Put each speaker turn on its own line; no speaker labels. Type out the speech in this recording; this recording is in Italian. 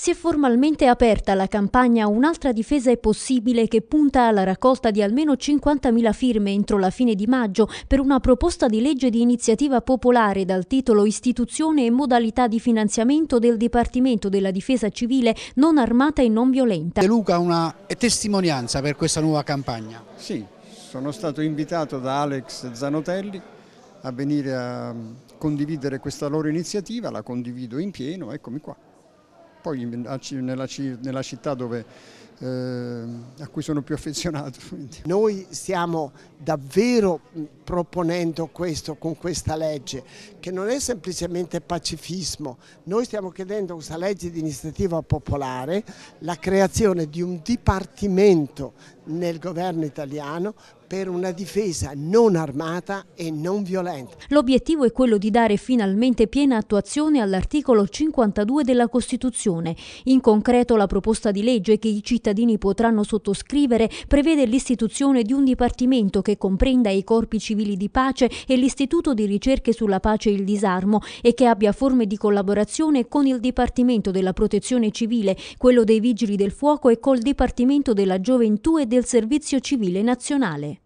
Si è formalmente aperta la campagna Un'altra difesa è possibile che punta alla raccolta di almeno 50.000 firme entro la fine di maggio per una proposta di legge di iniziativa popolare dal titolo Istituzione e modalità di finanziamento del Dipartimento della Difesa Civile non armata e non violenta. Luca una
testimonianza per questa nuova campagna.
Sì, sono stato invitato da Alex Zanotelli a venire a condividere questa loro iniziativa, la condivido in pieno, eccomi qua poi nella, nella città dove eh,
a cui sono più affezionato. Noi stiamo davvero proponendo questo con questa legge, che non è semplicemente pacifismo, noi stiamo chiedendo questa legge di iniziativa popolare, la creazione di un dipartimento nel governo italiano per una difesa non armata
e non violenta. L'obiettivo è quello di dare finalmente piena attuazione all'articolo 52 della Costituzione, in concreto la proposta di legge che i cittadini cittadini potranno sottoscrivere prevede l'istituzione di un dipartimento che comprenda i corpi civili di pace e l'Istituto di ricerche sulla pace e il disarmo e che abbia forme di collaborazione con il Dipartimento della Protezione Civile, quello dei Vigili del Fuoco e col Dipartimento della Gioventù e del Servizio Civile Nazionale.